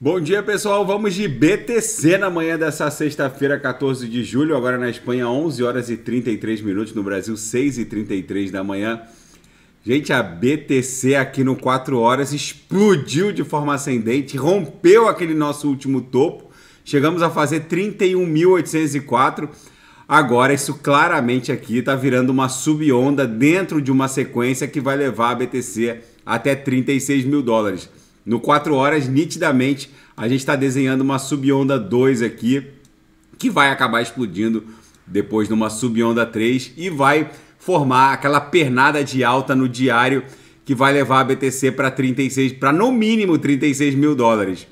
Bom dia, pessoal. Vamos de BTC na manhã dessa sexta-feira, 14 de julho. Agora na Espanha, 11 horas e 33 minutos. No Brasil, 6 e 33 da manhã. Gente, a BTC aqui no 4 horas explodiu de forma ascendente, rompeu aquele nosso último topo. Chegamos a fazer 31.804. Agora, isso claramente aqui está virando uma subonda dentro de uma sequência que vai levar a BTC até 36 mil dólares. No 4 horas, nitidamente, a gente está desenhando uma subonda 2 aqui, que vai acabar explodindo depois numa subonda 3 e vai formar aquela pernada de alta no diário que vai levar a BTC para 36, para no mínimo 36 mil dólares.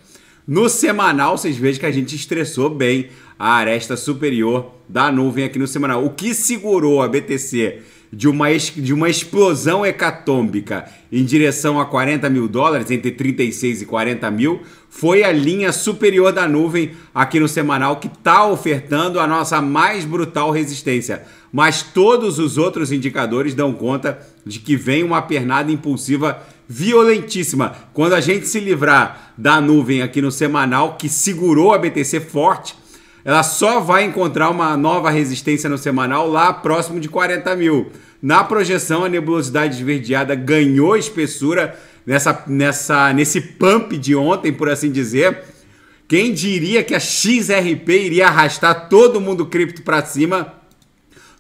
No semanal, vocês vejam que a gente estressou bem a aresta superior da nuvem aqui no semanal. O que segurou a BTC de uma, de uma explosão hecatômbica em direção a 40 mil dólares, entre 36 e 40 mil, foi a linha superior da nuvem aqui no semanal que está ofertando a nossa mais brutal resistência. Mas todos os outros indicadores dão conta de que vem uma pernada impulsiva violentíssima. Quando a gente se livrar da nuvem aqui no semanal, que segurou a BTC forte ela só vai encontrar uma nova resistência no semanal lá próximo de 40 mil. Na projeção, a nebulosidade esverdeada ganhou espessura nessa, nessa, nesse pump de ontem, por assim dizer. Quem diria que a XRP iria arrastar todo mundo cripto para cima?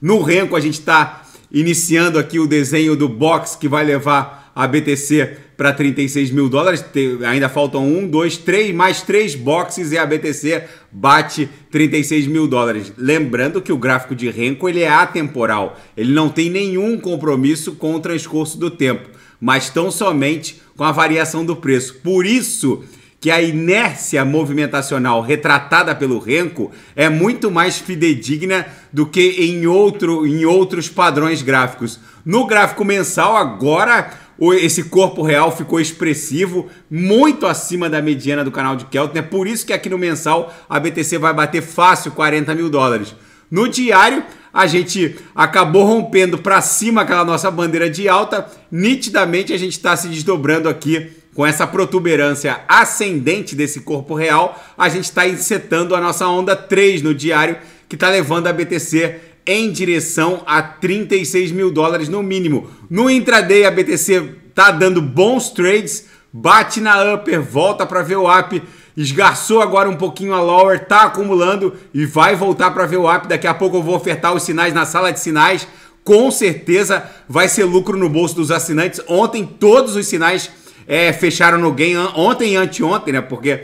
No renco, a gente está iniciando aqui o desenho do box que vai levar a BTC para 36 mil dólares. ainda faltam um, dois, três, mais três boxes e a BTC bate 36 mil dólares. Lembrando que o gráfico de Renko ele é atemporal, ele não tem nenhum compromisso com o transcurso do tempo, mas tão somente com a variação do preço. Por isso que a inércia movimentacional retratada pelo Renko é muito mais fidedigna do que em, outro, em outros padrões gráficos. No gráfico mensal, agora esse corpo real ficou expressivo, muito acima da mediana do canal de Kelton. É por isso que aqui no mensal a BTC vai bater fácil 40 mil dólares. No diário, a gente acabou rompendo para cima aquela nossa bandeira de alta. Nitidamente, a gente está se desdobrando aqui com essa protuberância ascendente desse corpo real. A gente está insetando a nossa onda 3 no diário, que está levando a BTC em direção a 36 mil dólares no mínimo. No intraday, a BTC tá dando bons trades, bate na upper, volta para ver o up, esgarçou agora um pouquinho a lower, tá acumulando e vai voltar para ver o up. Daqui a pouco eu vou ofertar os sinais na sala de sinais. Com certeza vai ser lucro no bolso dos assinantes. Ontem todos os sinais é, fecharam no gain, ontem e anteontem, né? Porque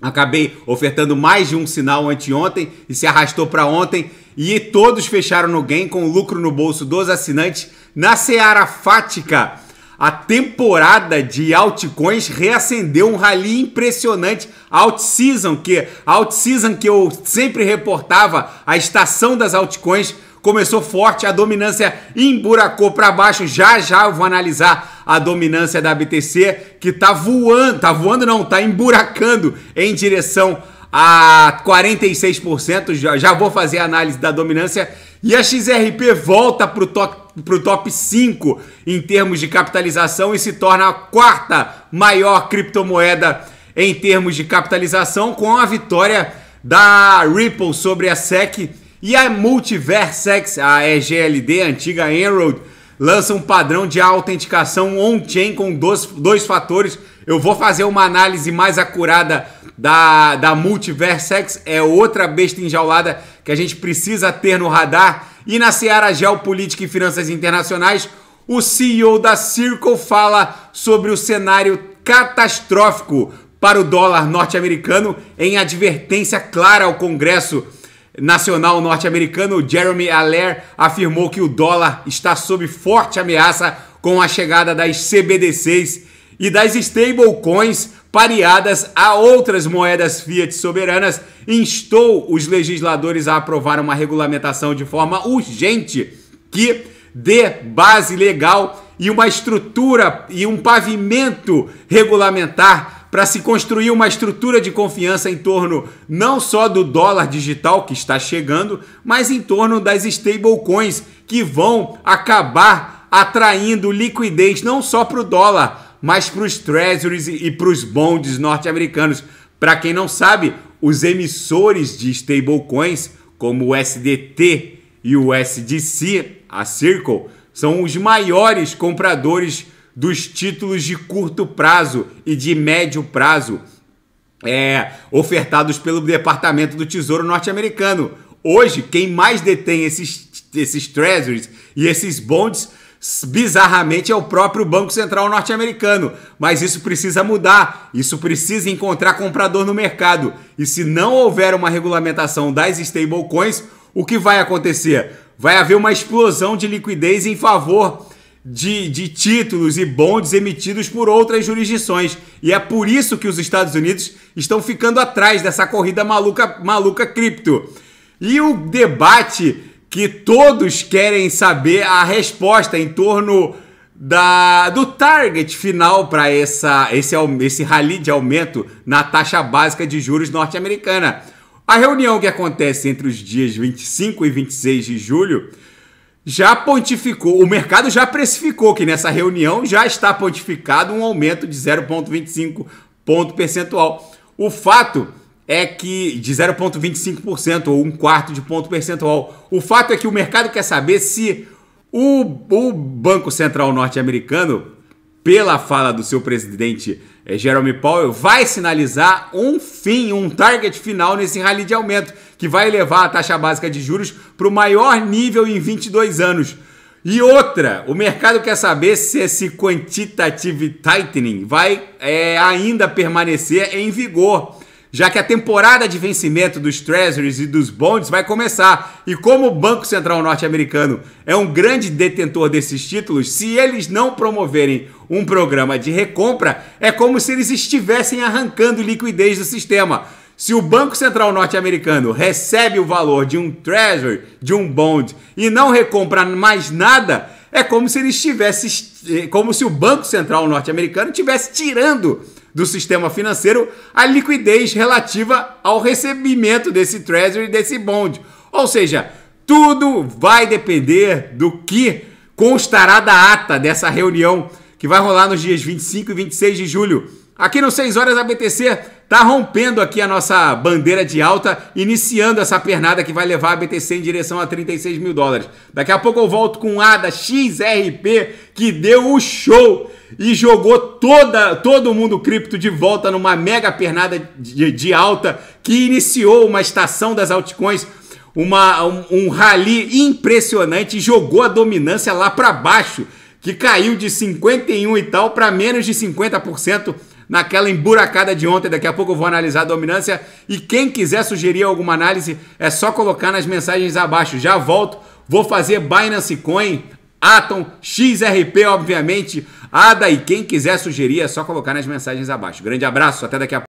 Acabei ofertando mais de um sinal anteontem e se arrastou para ontem. E todos fecharam no gain com lucro no bolso dos assinantes na seara fática a temporada de altcoins reacendeu um rally impressionante. Outseason, que outseason que eu sempre reportava, a estação das altcoins começou forte, a dominância emburacou para baixo. Já já eu vou analisar a dominância da BTC que tá voando, tá voando não, tá emburacando em direção a 46%. Já, já vou fazer a análise da dominância e a XRP volta para o top, top 5 em termos de capitalização e se torna a quarta maior criptomoeda em termos de capitalização, com a vitória da Ripple sobre a SEC e a Multiversex, a EGLD, a antiga Enroad, lança um padrão de autenticação on-chain com dois, dois fatores eu vou fazer uma análise mais acurada da, da Multiversex, é outra besta enjaulada que a gente precisa ter no radar. E na seara Geopolítica e Finanças Internacionais, o CEO da Circle fala sobre o cenário catastrófico para o dólar norte-americano em advertência clara ao Congresso Nacional norte-americano. Jeremy Allaire afirmou que o dólar está sob forte ameaça com a chegada das CBDCs e das stablecoins pareadas a outras moedas fiat soberanas, instou os legisladores a aprovar uma regulamentação de forma urgente que dê base legal e uma estrutura e um pavimento regulamentar para se construir uma estrutura de confiança em torno não só do dólar digital que está chegando, mas em torno das stablecoins que vão acabar atraindo liquidez não só para o dólar, mas para os treasuries e para os bonds norte-americanos. Para quem não sabe, os emissores de stablecoins, como o SDT e o SDC, a Circle, são os maiores compradores dos títulos de curto prazo e de médio prazo é, ofertados pelo Departamento do Tesouro norte-americano. Hoje, quem mais detém esses, esses treasuries e esses bonds bizarramente é o próprio Banco Central norte-americano. Mas isso precisa mudar, isso precisa encontrar comprador no mercado. E se não houver uma regulamentação das stablecoins, o que vai acontecer? Vai haver uma explosão de liquidez em favor de, de títulos e bondes emitidos por outras jurisdições. E é por isso que os Estados Unidos estão ficando atrás dessa corrida maluca, maluca cripto. E o debate que todos querem saber a resposta em torno da, do target final para essa esse, esse rally de aumento na taxa básica de juros norte-americana. A reunião que acontece entre os dias 25 e 26 de julho já pontificou, o mercado já precificou que nessa reunião já está pontificado um aumento de 0,25 ponto percentual. O fato é que de 0,25% ou um quarto de ponto percentual. O fato é que o mercado quer saber se o, o Banco Central norte-americano, pela fala do seu presidente é, Jerome Powell, vai sinalizar um fim, um target final nesse rally de aumento, que vai levar a taxa básica de juros para o maior nível em 22 anos. E outra, o mercado quer saber se esse quantitative tightening vai é, ainda permanecer em vigor já que a temporada de vencimento dos Treasuries e dos Bonds vai começar. E como o Banco Central norte-americano é um grande detentor desses títulos, se eles não promoverem um programa de recompra, é como se eles estivessem arrancando liquidez do sistema. Se o Banco Central norte-americano recebe o valor de um Treasury, de um Bond e não recompra mais nada, é como se ele estivesse é, como se o Banco Central norte-americano estivesse tirando do sistema financeiro a liquidez relativa ao recebimento desse treasury, desse bond. Ou seja, tudo vai depender do que constará da ata dessa reunião que vai rolar nos dias 25 e 26 de julho. Aqui no 6 horas a BTC tá rompendo aqui a nossa bandeira de alta, iniciando essa pernada que vai levar a BTC em direção a 36 mil dólares. Daqui a pouco eu volto com a da XRP que deu o show e jogou toda, todo mundo cripto de volta numa mega pernada de, de alta que iniciou uma estação das altcoins uma, um, um, rally impressionante jogou a dominância lá para baixo, que caiu de 51 e tal para menos de 50% naquela emburacada de ontem. Daqui a pouco eu vou analisar a dominância. E quem quiser sugerir alguma análise, é só colocar nas mensagens abaixo. Já volto, vou fazer Binance Coin, Atom, XRP, obviamente, ADA. E quem quiser sugerir, é só colocar nas mensagens abaixo. Grande abraço, até daqui a pouco.